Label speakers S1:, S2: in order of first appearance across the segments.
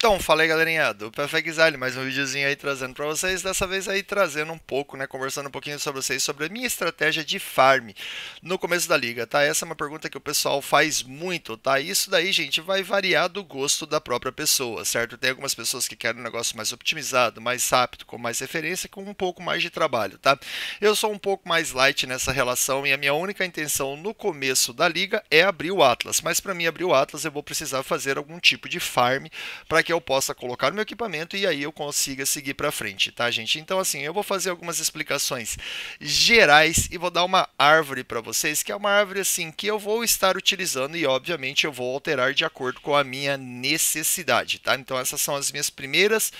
S1: Então, fala aí galerinha do Perfect mais um videozinho aí trazendo para vocês, dessa vez aí trazendo um pouco, né, conversando um pouquinho sobre vocês, sobre a minha estratégia de farm no começo da liga, tá? Essa é uma pergunta que o pessoal faz muito, tá? Isso daí, gente, vai variar do gosto da própria pessoa, certo? Tem algumas pessoas que querem um negócio mais optimizado, mais rápido, com mais referência, com um pouco mais de trabalho, tá? Eu sou um pouco mais light nessa relação e a minha única intenção no começo da liga é abrir o Atlas, mas para mim abrir o Atlas eu vou precisar fazer algum tipo de farm para que eu possa colocar no meu equipamento e aí eu consiga seguir para frente, tá, gente? Então, assim, eu vou fazer algumas explicações gerais e vou dar uma árvore para vocês, que é uma árvore, assim, que eu vou estar utilizando e, obviamente, eu vou alterar de acordo com a minha necessidade, tá? Então, essas são as minhas primeiras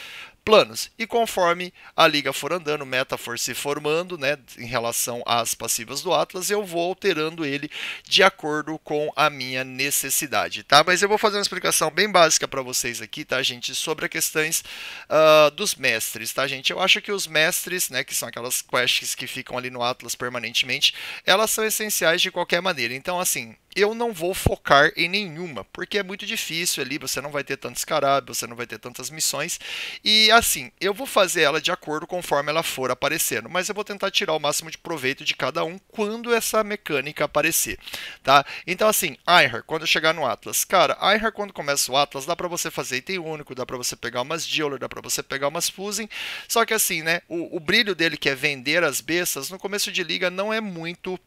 S1: planos. E conforme a liga for andando, meta for se formando, né, em relação às passivas do Atlas, eu vou alterando ele de acordo com a minha necessidade, tá? Mas eu vou fazer uma explicação bem básica para vocês aqui, tá, gente, sobre as questões uh, dos mestres, tá, gente? Eu acho que os mestres, né, que são aquelas quests que ficam ali no Atlas permanentemente, elas são essenciais de qualquer maneira. Então, assim, eu não vou focar em nenhuma, porque é muito difícil ali, você não vai ter tantos carabas, você não vai ter tantas missões. E assim, eu vou fazer ela de acordo conforme ela for aparecendo, mas eu vou tentar tirar o máximo de proveito de cada um quando essa mecânica aparecer, tá? Então assim, Einhard, quando eu chegar no Atlas, cara, Einhard quando começa o Atlas, dá para você fazer item único, dá para você pegar umas Dealer, dá para você pegar umas Fusing, só que assim, né, o, o brilho dele que é vender as bestas, no começo de liga não é muito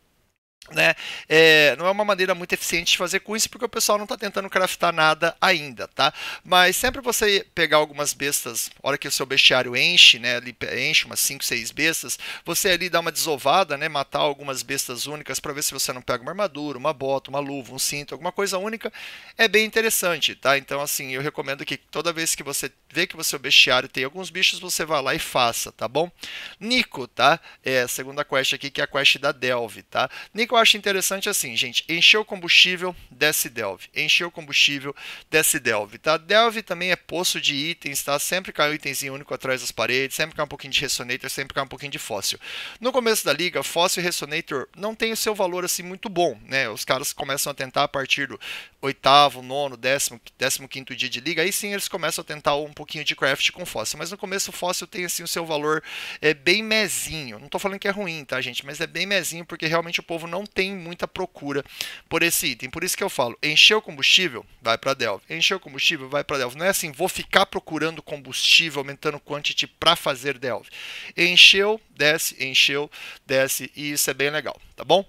S1: né? É, não é uma maneira muito eficiente de fazer com isso, porque o pessoal não está tentando craftar nada ainda, tá? Mas sempre você pegar algumas bestas, hora que o seu bestiário enche, né? ali enche umas 5, 6 bestas, você ali dá uma desovada, né? Matar algumas bestas únicas para ver se você não pega uma armadura, uma bota, uma luva, um cinto, alguma coisa única, é bem interessante, tá? Então, assim, eu recomendo que toda vez que você vê que o seu bestiário tem alguns bichos, você vá lá e faça, tá bom? Nico, tá? É a segunda quest aqui, que é a quest da Delve, tá? Nico que eu acho interessante é assim, gente? Encher o combustível, desce Delve. Encher o combustível, desce Delve, tá? Delve também é poço de itens, tá? Sempre cai um itemzinho único atrás das paredes, sempre cai um pouquinho de Resonator, sempre cai um pouquinho de Fóssil. No começo da liga, Fóssil e Resonator não tem o seu valor assim muito bom, né? Os caras começam a tentar a partir do oitavo, nono, décimo, décimo quinto dia de liga, aí sim eles começam a tentar um pouquinho de craft com fóssil, mas no começo o fóssil tem assim o seu valor é, bem mezinho, não tô falando que é ruim, tá gente, mas é bem mezinho porque realmente o povo não não tem muita procura por esse item. Por isso que eu falo, encheu o combustível, vai para Delve. encheu o combustível, vai para Delve. Não é assim, vou ficar procurando combustível, aumentando quantity para fazer Delve. Encheu, desce, encheu, desce e isso é bem legal, tá bom?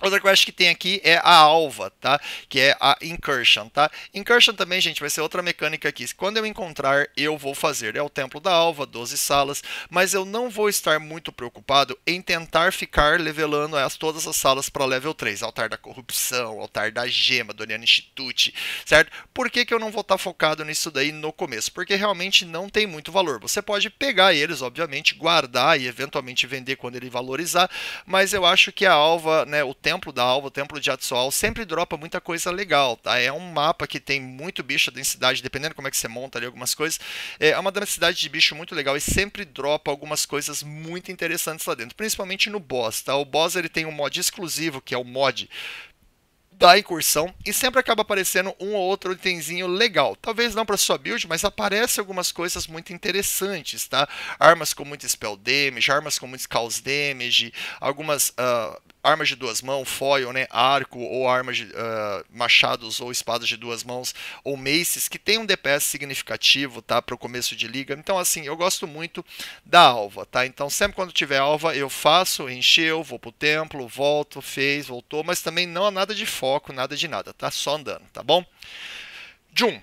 S1: Outra quest que tem aqui é a alva, tá? Que é a incursion, tá? Incursion também, gente, vai ser outra mecânica aqui. Quando eu encontrar, eu vou fazer. É o templo da alva, 12 salas, mas eu não vou estar muito preocupado em tentar ficar levelando as, todas as salas para level 3. Altar da corrupção, altar da gema, Doniano Institute, certo? Por que, que eu não vou estar focado nisso daí no começo? Porque realmente não tem muito valor. Você pode pegar eles, obviamente, guardar e eventualmente vender quando ele valorizar, mas eu acho que a alva, né, o templo templo da alva, o templo de Yatsual, sempre dropa muita coisa legal, tá? É um mapa que tem muito bicho, a densidade, dependendo como é que você monta ali algumas coisas, é uma densidade de bicho muito legal e sempre dropa algumas coisas muito interessantes lá dentro, principalmente no boss, tá? O boss ele tem um mod exclusivo, que é o mod da incursão e sempre acaba aparecendo um ou outro itemzinho legal. Talvez não para sua build, mas aparece algumas coisas muito interessantes, tá? Armas com muito spell damage, armas com muito chaos damage, algumas uh, armas de duas mãos, foil, né, arco ou armas de uh, machados ou espadas de duas mãos ou maces que tem um DPS significativo, tá, para o começo de liga. Então assim, eu gosto muito da alva, tá? Então sempre quando tiver alva eu faço, encheu, vou pro templo, volto, fez, voltou, mas também não há nada de foco, nada de nada, tá? Só andando, tá bom? Jun,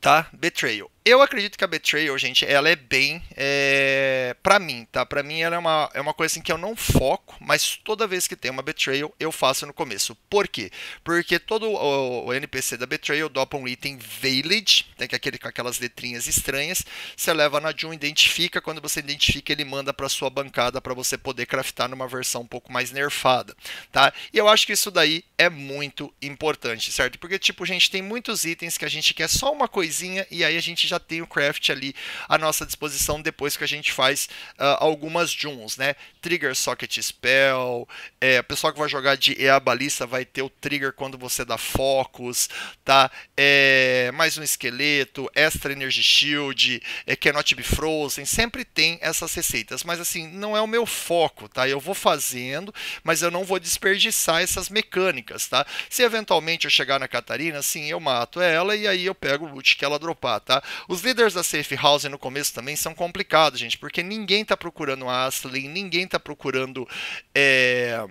S1: tá? Betrayal. Eu acredito que a Betrayal, gente, ela é bem. É, para mim, tá? Para mim, ela é uma, é uma coisa assim que eu não foco, mas toda vez que tem uma Betrayal, eu faço no começo. Por quê? Porque todo o, o NPC da Betrayal dopa um item Veiled, tem né, que é aquele com aquelas letrinhas estranhas. Você leva na Jun, identifica. Quando você identifica, ele manda para sua bancada para você poder craftar numa versão um pouco mais nerfada, tá? E eu acho que isso daí é muito importante, certo? Porque, tipo, gente, tem muitos itens que a gente quer só uma coisinha e aí a gente já já tem o craft ali à nossa disposição depois que a gente faz uh, algumas Juns, né? Trigger Socket Spell, é, o pessoal que vai jogar de EA Balista vai ter o trigger quando você dá focos, tá? É, mais um esqueleto, Extra Energy Shield, é, Cannot Be Frozen, sempre tem essas receitas, mas assim, não é o meu foco, tá? Eu vou fazendo, mas eu não vou desperdiçar essas mecânicas, tá? Se eventualmente eu chegar na Catarina, sim, eu mato ela e aí eu pego o loot que ela dropar, tá? Os líderes da Safe House no começo também são complicados, gente, porque ninguém está procurando Astley, ninguém está procurando. É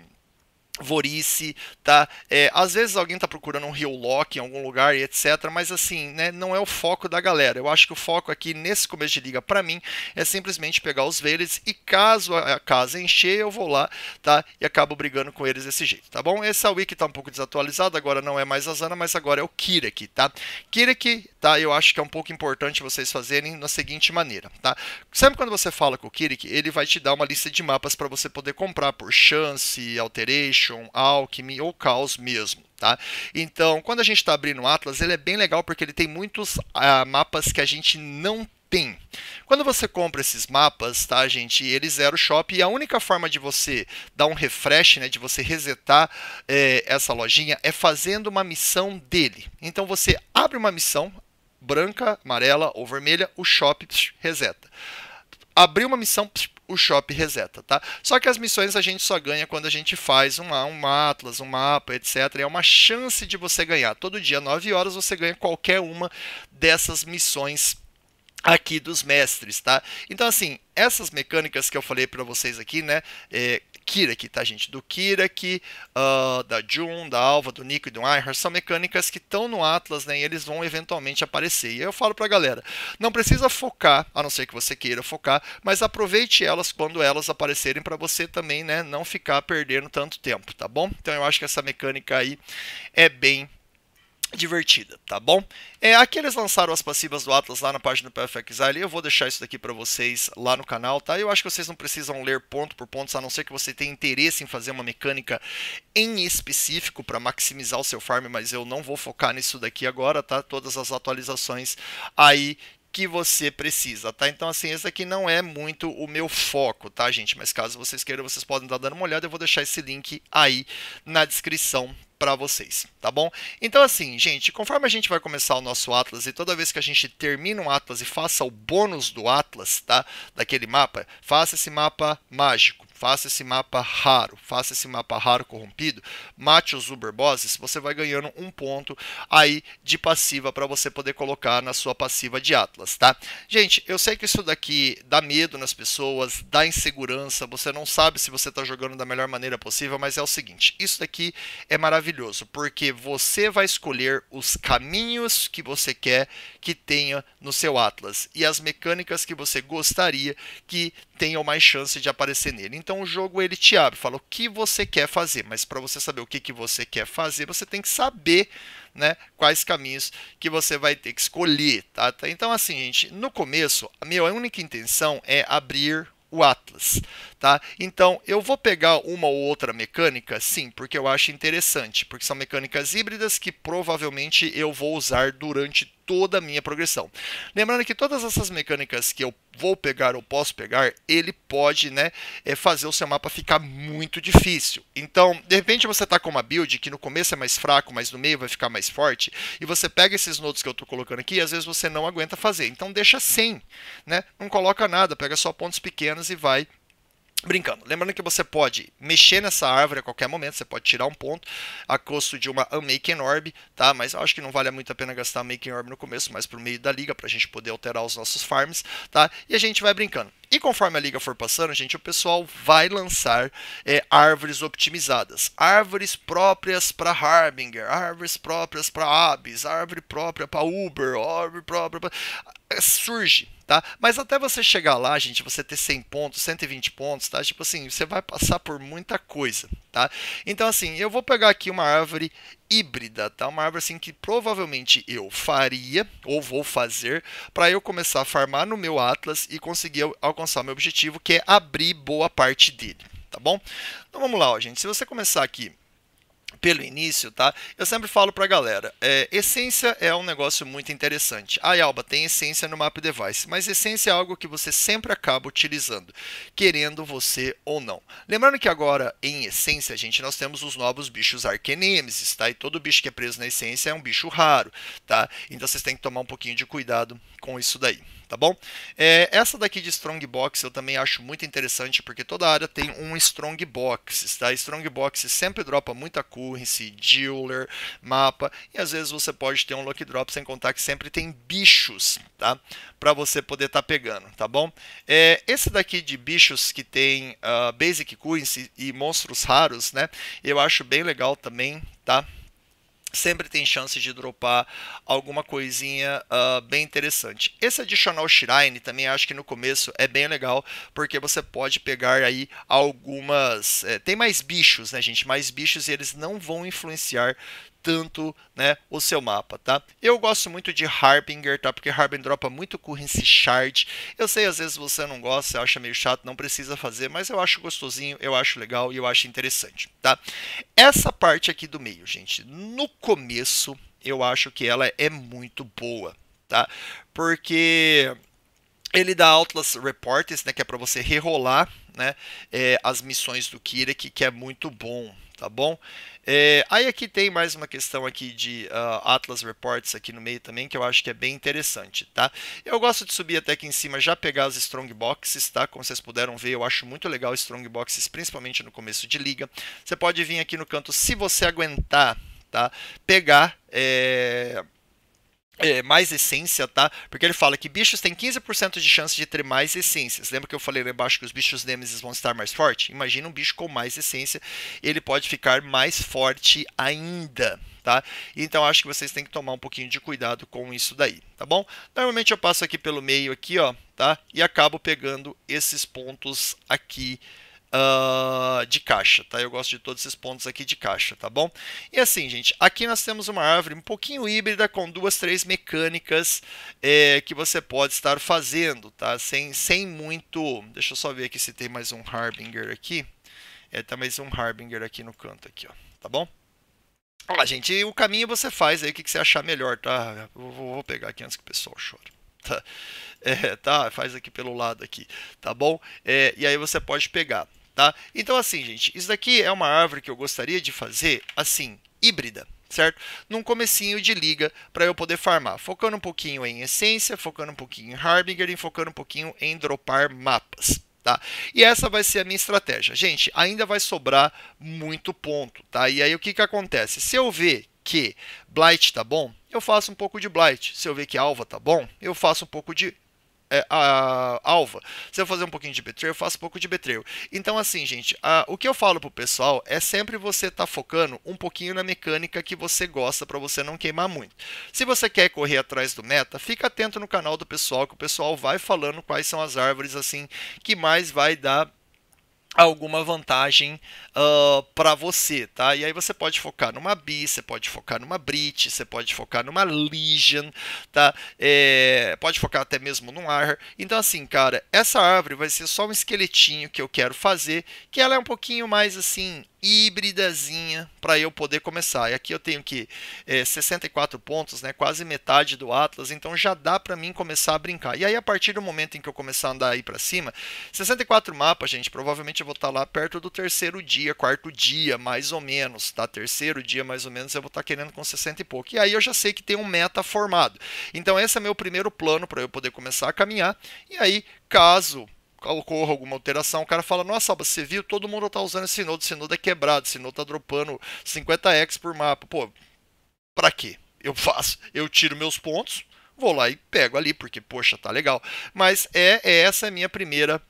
S1: Vorice, tá? É, às vezes alguém tá procurando um Rio Lock em algum lugar e etc, mas assim, né, não é o foco da galera. Eu acho que o foco aqui nesse começo de liga, para mim, é simplesmente pegar os velhos e caso a casa encher, eu vou lá, tá? E acabo brigando com eles desse jeito, tá bom? Essa wiki tá um pouco desatualizada, agora não é mais a Zana, mas agora é o Kirek, tá? Kirek, tá? Eu acho que é um pouco importante vocês fazerem na seguinte maneira, tá? Sempre quando você fala com o Kirek, ele vai te dar uma lista de mapas para você poder comprar por chance, alteration, Notion, Alchemy ou Caos mesmo. Tá? Então, quando a gente está abrindo o Atlas, ele é bem legal porque ele tem muitos ah, mapas que a gente não tem. Quando você compra esses mapas, tá, gente, ele zero shop e a única forma de você dar um refresh, né, de você resetar é, essa lojinha é fazendo uma missão dele. Então você abre uma missão branca, amarela ou vermelha, o shop reseta. Abriu uma missão, o shop reseta, tá? Só que as missões a gente só ganha quando a gente faz um, um atlas, um mapa, etc. É uma chance de você ganhar. Todo dia, 9 horas, você ganha qualquer uma dessas missões aqui dos mestres, tá? Então, assim, essas mecânicas que eu falei para vocês aqui, né? É, Kirek, tá, gente? Do Kirek, uh, ah, da June, da Alva, do Nico e do Einhard, são mecânicas que estão no Atlas, né? E eles vão eventualmente aparecer. E eu falo pra galera, não precisa focar, a não ser que você queira focar, mas aproveite elas quando elas aparecerem para você também, né? Não ficar perdendo tanto tempo, tá bom? Então eu acho que essa mecânica aí é bem divertida, tá bom? É, aqui eles lançaram as passivas do Atlas lá na página do PF eu vou deixar isso daqui para vocês lá no canal, tá? Eu acho que vocês não precisam ler ponto por ponto, a não ser que você tenha interesse em fazer uma mecânica em específico para maximizar o seu farm, mas eu não vou focar nisso daqui agora, tá? Todas as atualizações aí que você precisa, tá? Então, assim, esse aqui não é muito o meu foco, tá, gente? Mas caso vocês queiram, vocês podem estar dando uma olhada. Eu vou deixar esse link aí na descrição para vocês, tá bom? Então assim, gente, conforme a gente vai começar o nosso Atlas e toda vez que a gente termina um Atlas e faça o bônus do Atlas, tá? Daquele mapa, faça esse mapa mágico faça esse mapa raro, faça esse mapa raro corrompido, mate os Uber Bosses, você vai ganhando um ponto aí de passiva para você poder colocar na sua passiva de Atlas, tá? Gente, eu sei que isso daqui dá medo nas pessoas, dá insegurança, você não sabe se você está jogando da melhor maneira possível, mas é o seguinte, isso daqui é maravilhoso, porque você vai escolher os caminhos que você quer que tenha no seu Atlas e as mecânicas que você gostaria que tenham mais chance de aparecer nele. Então, então o jogo ele te abre, fala o que você quer fazer, mas para você saber o que, que você quer fazer, você tem que saber né, quais caminhos que você vai ter que escolher. Tá? Então assim, gente, no começo, a minha única intenção é abrir o Atlas. Tá? Então, eu vou pegar uma ou outra mecânica, sim, porque eu acho interessante, porque são mecânicas híbridas que provavelmente eu vou usar durante toda a minha progressão. Lembrando que todas essas mecânicas que eu vou pegar ou posso pegar, ele pode né, eh, fazer o seu mapa ficar muito difícil. Então, de repente você está com uma build que no começo é mais fraco, mas no meio vai ficar mais forte, e você pega esses nodes que eu estou colocando aqui, e às vezes você não aguenta fazer. Então deixa sem, né? não coloca nada, pega só pontos pequenos e vai Brincando. Lembrando que você pode mexer nessa árvore a qualquer momento, você pode tirar um ponto a custo de uma Unmaking Orb, tá? Mas eu acho que não vale muito a pena gastar Unmaking Orb no começo, mas pro meio da liga, pra gente poder alterar os nossos farms, tá? E a gente vai brincando. E conforme a liga for passando, gente, o pessoal vai lançar é, árvores optimizadas. Árvores próprias para Harbinger, árvores próprias para abyss árvore própria para Uber, árvore própria é, Surge tá? Mas até você chegar lá, gente, você ter 100 pontos, 120 pontos, tá? Tipo assim, você vai passar por muita coisa, tá? Então assim, eu vou pegar aqui uma árvore híbrida, tá? Uma árvore assim que provavelmente eu faria ou vou fazer para eu começar a farmar no meu Atlas e conseguir alcançar meu objetivo, que é abrir boa parte dele, tá bom? Então vamos lá, ó, gente. Se você começar aqui pelo início, tá? Eu sempre falo pra galera, é, essência é um negócio muito interessante. Ai, Alba, tem essência no Map Device, mas essência é algo que você sempre acaba utilizando, querendo você ou não. Lembrando que agora, em essência, gente, nós temos os novos bichos Arquenemesis, tá? E todo bicho que é preso na essência é um bicho raro, tá? Então vocês têm que tomar um pouquinho de cuidado com isso daí tá bom? É, essa daqui de strong box eu também acho muito interessante, porque toda área tem um strong box tá? Box sempre dropa muita currency, dealer, mapa, e às vezes você pode ter um Lucky Drop, sem contar que sempre tem bichos, tá? Para você poder estar tá pegando, tá bom? É, esse daqui de bichos que tem uh, Basic Currency e monstros raros, né? Eu acho bem legal também, tá? sempre tem chance de dropar alguma coisinha uh, bem interessante. Esse adicional Shrine também acho que no começo é bem legal, porque você pode pegar aí algumas... É, tem mais bichos, né, gente? Mais bichos e eles não vão influenciar tanto né, o seu mapa, tá? Eu gosto muito de Harbinger, tá? Porque Harbinger dropa muito currency shard. Eu sei, às vezes você não gosta, acha meio chato, não precisa fazer, mas eu acho gostosinho, eu acho legal e eu acho interessante, tá? Essa parte aqui do meio, gente, no começo eu acho que ela é muito boa, tá? Porque ele dá Outlast Reports, né, que é para você rerolar né, é, as missões do Kirik, que é muito bom, tá bom? É, aí aqui tem mais uma questão aqui de uh, Atlas Reports aqui no meio também, que eu acho que é bem interessante, tá? Eu gosto de subir até aqui em cima, já pegar as strong boxes, tá? Como vocês puderam ver, eu acho muito legal strong boxes, principalmente no começo de liga. Você pode vir aqui no canto, se você aguentar, tá? Pegar... É é, mais essência, tá? Porque ele fala que bichos têm 15% de chance de ter mais essências. Lembra que eu falei lá embaixo que os bichos Nemesis vão estar mais fortes? Imagina um bicho com mais essência, ele pode ficar mais forte ainda, tá? Então acho que vocês têm que tomar um pouquinho de cuidado com isso daí, tá bom? Normalmente eu passo aqui pelo meio aqui, ó, tá? E acabo pegando esses pontos aqui, uh, de caixa, tá? Eu gosto de todos esses pontos aqui de caixa, tá bom? E assim, gente, aqui nós temos uma árvore um pouquinho híbrida com duas, três mecânicas é, que você pode estar fazendo, tá? Sem, sem muito... Deixa eu só ver aqui se tem mais um Harbinger aqui. É, tem tá mais um Harbinger aqui no canto, aqui, ó, tá bom? Ah, gente, o caminho você faz aí, o que, que você achar melhor, tá? Vou, vou pegar aqui antes que o pessoal chore. Tá, é, tá, faz aqui pelo lado aqui, tá bom? É, e aí você pode pegar Tá? Então, assim, gente, isso daqui é uma árvore que eu gostaria de fazer, assim, híbrida, certo? Num comecinho de liga para eu poder farmar, focando um pouquinho em essência, focando um pouquinho em Harbinger e focando um pouquinho em dropar mapas. Tá? E essa vai ser a minha estratégia. Gente, ainda vai sobrar muito ponto, tá? E aí o que, que acontece? Se eu ver que Blight tá bom, eu faço um pouco de Blight. Se eu ver que Alva tá bom, eu faço um pouco de é, a, alva. Se eu fazer um pouquinho de betrayal, eu faço um pouco de betrayal. Então, assim, gente, a, o que eu falo pro pessoal é sempre você tá focando um pouquinho na mecânica que você gosta para você não queimar muito. Se você quer correr atrás do meta, fica atento no canal do pessoal, que o pessoal vai falando quais são as árvores assim que mais vai dar alguma vantagem uh, ah, para você, tá? E aí você pode focar numa bi, você pode focar numa Brit, você pode focar numa Legion, tá? É, pode focar até mesmo num Ar. Então assim, cara, essa árvore vai ser só um esqueletinho que eu quero fazer, que ela é um pouquinho mais assim híbridazinha para eu poder começar. E aqui eu tenho que é, eh, 64 pontos, né, quase metade do Atlas, então já dá para mim começar a brincar. E aí a partir do momento em que eu começar a andar aí para cima, 64 mapas, gente, provavelmente eu vou estar tá lá perto do terceiro dia, quarto dia, mais ou menos, tá? Terceiro dia mais ou menos eu vou estar tá querendo com 60 e pouco. E aí eu já sei que tem um meta formado. Então esse é meu primeiro plano para eu poder começar a caminhar. E aí, caso ocorra alguma alteração, o cara fala, nossa, você viu, todo mundo tá usando esse nodo, esse nodo é quebrado, esse nodo tá dropando 50x por mapa. Pô, pra quê? Eu faço, eu tiro meus pontos, vou lá e pego ali, porque, poxa, tá legal. Mas é, é essa é a minha primeira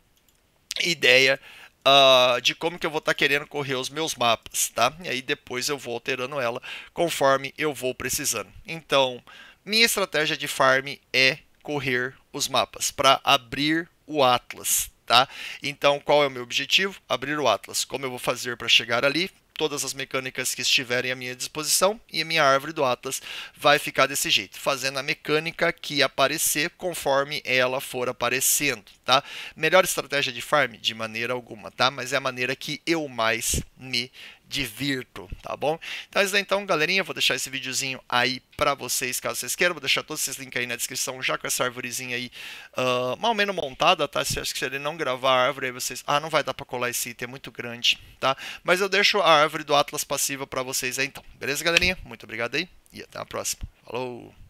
S1: ideia uh, de como que eu vou estar tá querendo correr os meus mapas, tá? E aí depois eu vou alterando ela conforme eu vou precisando. Então, minha estratégia de farm é correr os mapas para abrir o Atlas. Tá? Então, qual é o meu objetivo? Abrir o Atlas. Como eu vou fazer para chegar ali? Todas as mecânicas que estiverem à minha disposição e a minha árvore do Atlas vai ficar desse jeito, fazendo a mecânica que aparecer conforme ela for aparecendo, tá? Melhor estratégia de farm? De maneira alguma, tá? Mas é a maneira que eu mais me divirto, tá bom? Então é isso aí, então, galerinha. Vou deixar esse videozinho aí para vocês, caso vocês queiram. Vou deixar todos esses links aí na descrição, já com essa árvorezinha aí uh, ah, mal menos montada, tá? Se acho que se ele não gravar a árvore, aí vocês... Ah, não vai dar para colar esse item, é muito grande, tá? Mas eu deixo a árvore do Atlas passiva para vocês aí, então. Beleza, galerinha? Muito obrigado aí e até a próxima. Falou!